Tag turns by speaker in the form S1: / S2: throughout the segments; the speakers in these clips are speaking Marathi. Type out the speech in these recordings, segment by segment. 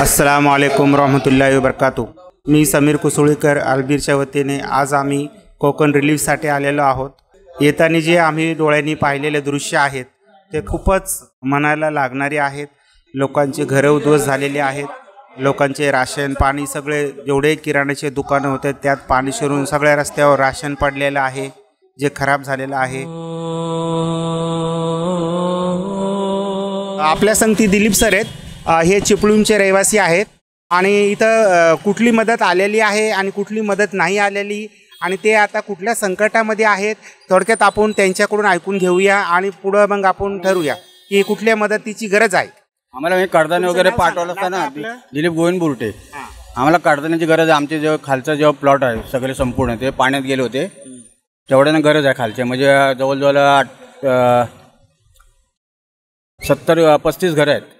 S1: अलैकुम रहमतुल्लाहि व वबरकातू मी समीर कुसुळीकर आलबीरच्या वतीने आज आम्ही कोकण रिलीफसाठी आलेलो आहोत येताना जे आम्ही डोळ्यांनी पाहिलेले दृश्य आहेत ते खूपच मनाला लागणारे आहेत लोकांचे घरं उद्ध्वस्त झालेले आहेत लोकांचे राशन पाणी सगळे जेवढे किराण्याचे दुकानं होते त्यात पाणी शिरून सगळ्या रस्त्यावर राशन पडलेलं आहे जे खराब झालेलं आहे आपल्या संगती दिलीप सर आहेत हे चिपळूणचे रहिवासी आहेत आणि इथं कुठली मदत आलेली आहे आणि कुठली मदत नाही आलेली आणि ते आता कुठल्या संकटामध्ये आहेत थोडक्यात आपण त्यांच्याकडून ऐकून घेऊया आणि पुढं मग आपण ठरवूया की कुठल्या मदतीची गरज आहे
S2: आम्हाला हे कडधान्य वगैरे पाठवलं ना दिलीप गोविंद बुरटे आम्हाला कडधान्याची गरज आहे आमचे जेव्हा खालचा जेव्हा प्लॉट आहे सगळे संपूर्ण ते पाण्यात गेले होते तेवढ्यानं गरज आहे खालचे म्हणजे जवळजवळ सत्तर पस्तीस घरं आहेत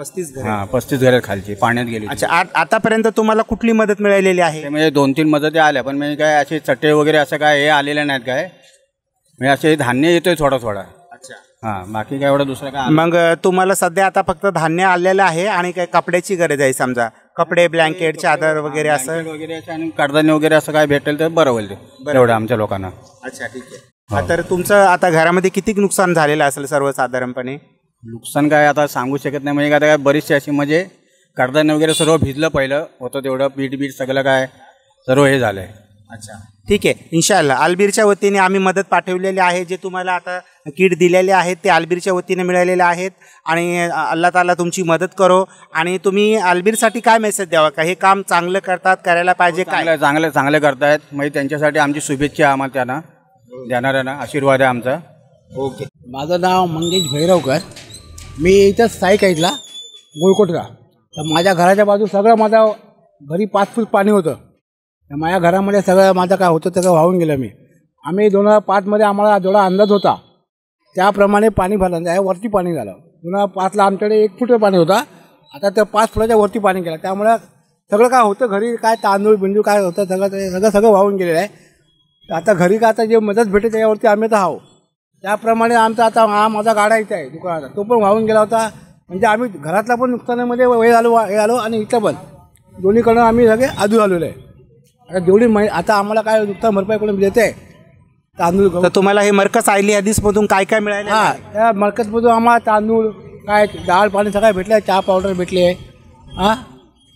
S2: पस्तीस हां पस्तीस घरात खालची पाण्यात गेली अच्छा आतापर्यंत तुम्हाला कुठली मदत मिळालेली आहे म्हणजे दोन तीन मदती आल्या पण म्हणजे काय असे चटे वगैरे असं काय हे आलेले नाहीत काय म्हणजे असे धान्य येतोय थोडा थोडा अच्छा हा बाकी काय एवढं दुसरं काय मग
S1: तुम्हाला सध्या आता फक्त धान्य आलेलं आहे आणि काय कपड्याची
S2: गरज आहे समजा
S1: कपडे ब्लँकेट चादर वगैरे असं
S2: वगैरे आणि कडधान्य वगैरे असं काय भेटेल तर बरं होईल बरं एवढं आमच्या लोकांना अच्छा ठीक आहे तर तुमचं आता घरामध्ये किती नुकसान झालेलं असेल सर्वसाधारणपणे नुकसान काय आता सांगू शकत नाही म्हणजे काय काय बरीचशी अशी म्हणजे कडधान्य वगैरे सर्व भिजलं पहिलं होतं तेवढं बीट बीट सगळं काय सर्व हे झालं आहे
S1: अच्छा ठीक आहे इन्शाल्ला आलबीरच्या वतीने आम्ही मदत
S2: पाठवलेली आहे जे तुम्हाला आता किट दिलेले
S1: आहेत ते आलबीरच्या वतीने मिळालेले आहेत आणि अल्ला ताला तुमची मदत करो आणि तुम्ही
S2: आलबीरसाठी काय मेसेज द्यावा का हे काम चांगलं करतात करायला पाहिजे काय चांगलं चांगलं करतायत म्हणजे त्यांच्यासाठी आमची शुभेच्छा आम्हाला त्यांना ना आशीर्वाद आहे आमचा ओके
S3: माझं नाव मंगेश भैरवकर मी इथं स्थायिक आहे इथला गोळकोटला तर माझ्या घराच्या बाजू सगळं माझा घरी पाच फूट पाणी होतं तर माझ्या घरामध्ये सगळं माझं काय होतं सगळं वाहून गेलं मी आम्ही दोन हजार पाचमध्ये आम्हाला जेवढा अंदाज होता त्याप्रमाणे पाणी भरलं आहे वरती पाणी झालं दोन हजार पाचला आमच्याकडे एक फूट पाणी होता आता त्या पाच फुटाच्या वरती पाणी गेलं त्यामुळे सगळं काय होतं घरी काय तांदूळ बिंदू काय होतं सगळं सगळं सगळं वाहून गेलेलं आहे आता घरी का आता जे मदत भेटेल त्याच्यावरती आम्ही तर आहो त्याप्रमाणे आमचा आता हा माझा गाडा इथे आहे दुकानाचा तो पण वाहून गेला होता म्हणजे आम्ही घरातला पण नुकसानामध्ये हे आलो हे आलो आणि इथं पण दोन्हीकडून आम्ही सगळे आजू आलेलो आहे आता जेवढी मै आता आम्हाला काय नुकसान भरपाई करून देते तांदूळ तुम्हाला हे आली आहे मधून काय काय मिळालं हां त्या मरकसमधून आम्हाला तांदूळ काय डाळ पाणी सगळं भेटलं आहे चहा पावडर भेटली आहे हां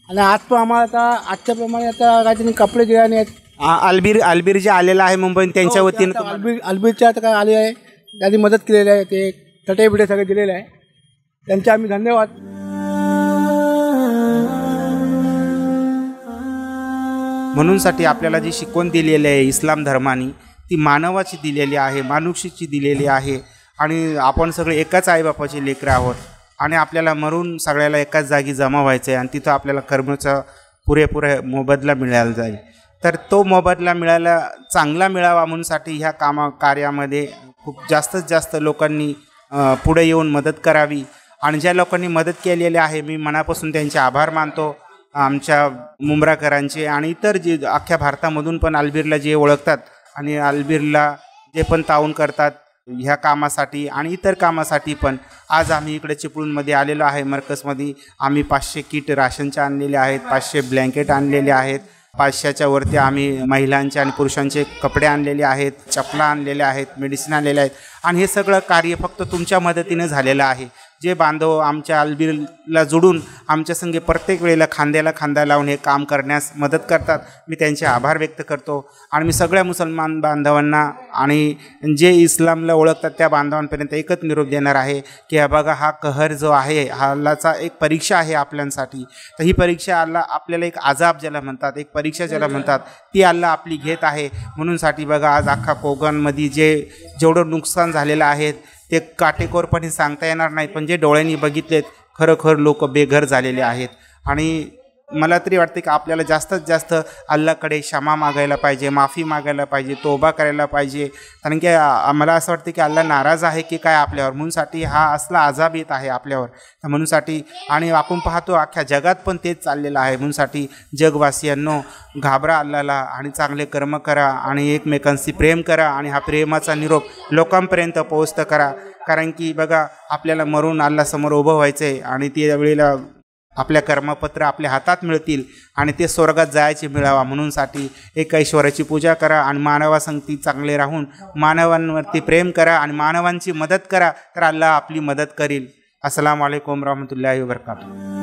S3: आणि आज पण आम्हाला आता आजच्याप्रमाणे आता काहीतरी कपडे दिले आहेत अलबीर
S1: आलबीर आलबीर जे आलेला आहे मुंबई हो, त्यांच्या वतीनं
S3: अलबीर अलबीरच्या आता काय आले आहे त्यांनी मदत केलेली आहे ते तटे बिटे सगळे दिलेले आहे त्यांचे आम्ही धन्यवाद
S1: म्हणूनसाठी आपल्याला जी शिकवण दिलेली आहे इस्लाम धर्माने ती मानवाची दिलेली आहे मानुषीची दिलेली आहे आणि आपण सगळे एकाच आईबापाचे लेकरं आहोत आणि आपल्याला मरून सगळ्याला एकाच जागी जमा व्हायचं आहे आणि तिथं आपल्याला कर्मचा पुरेपुरे मोबदला मिळायला जाईल तर तो मोबदला मिळायला चांगला मिळावा म्हणूनसाठी ह्या कामा कार्यामध्ये खूप जास्तीत जास्त लोकांनी पुढे येऊन मदत करावी आणि ज्या लोकांनी मदत केलेली आहे मी मनापासून त्यांचे आभार मानतो आमच्या मुंब्राकरांचे आणि इतर जे अख्ख्या भारतामधून पण अलबीरला जे ओळखतात आणि अलबीरला जे पण ताऊन करतात ह्या कामासाठी आणि इतर कामासाठी पण आज आम्ही इकडे चिपळूणमध्ये आलेलो आहे मर्कजमध्ये आम्ही पाचशे किट राशनच्या आणलेले आहेत पाचशे ब्लँकेट आणलेले आहेत पाचशेच्या वरती आम्ही महिलांचे आणि पुरुषांचे कपडे आणलेले आहेत चपला आणलेल्या आहेत मेडिसिन आणलेल्या आहेत आणि हे सगळं कार्य फक्त तुमच्या मदतीने झालेलं आहे जे बांधव आमच्या अलबीरला जोडून आमच्या संगे प्रत्येक वेळेला खांद्याला खांदा लावून हे काम करण्यास मदत करतात मी त्यांचे आभार व्यक्त करतो आणि मी सगळ्या मुसलमान बांधवांना आणि जे इस्लामला ओळखतात त्या बांधवांपर्यंत एकच निरोप देणार आहे की हा बघा हा कहर जो आहे हा अल्लाचा एक परीक्षा आहे आपल्यांसाठी तर ही परीक्षा अल्ला आपल्याला एक आजाब ज्याला म्हणतात एक परीक्षा ज्याला म्हणतात ती अल्ला आपली घेत आहे म्हणूनसाठी बघा आज अख्खा कोकणमध्ये जे जेवढं नुकसान झालेलं आहे ते काटेकोरपणे सांगता येणार नाही पण जे डोळ्यांनी बघितलेत खरोखर लोक बेघर झालेले आहेत आणि मला तरी वाटते की आपल्याला जास्तीत जास्त अल्लाकडे क्षमा मागायला पाहिजे माफी मागायला पाहिजे तोबा करायला पाहिजे कारण की मला असं वाटतं की अल्ला नाराज आहे की काय आपल्यावर म्हणूनसाठी हा असला आजाब येत आहे आपल्यावर म्हणूनसाठी आणि आपण पाहतो अख्ख्या जगात पण तेच चाललेलं आहे म्हणूनसाठी जगवासियांनो घाबरा अल्लाला आणि चांगले कर्म करा आणि एकमेकांशी प्रेम करा आणि हा प्रेमाचा निरोप लोकांपर्यंत पोहोचतं करा कारण की बघा आपल्याला मरून अल्लासमोर उभं व्हायचं आहे आणि त्या वेळेला आपल्या कर्मपत्र आपल्या हातात मिळतील आणि ते स्वर्गात जायचे मिळावा म्हणूनसाठी एक ईश्वराची पूजा करा आणि मानवासंगती चांगले राहून मानवांवरती प्रेम करा आणि मानवांची मदत करा तर अल्लाह आपली मदत करील असलाम वालेकुम रहमतुल्लाही वबरकातू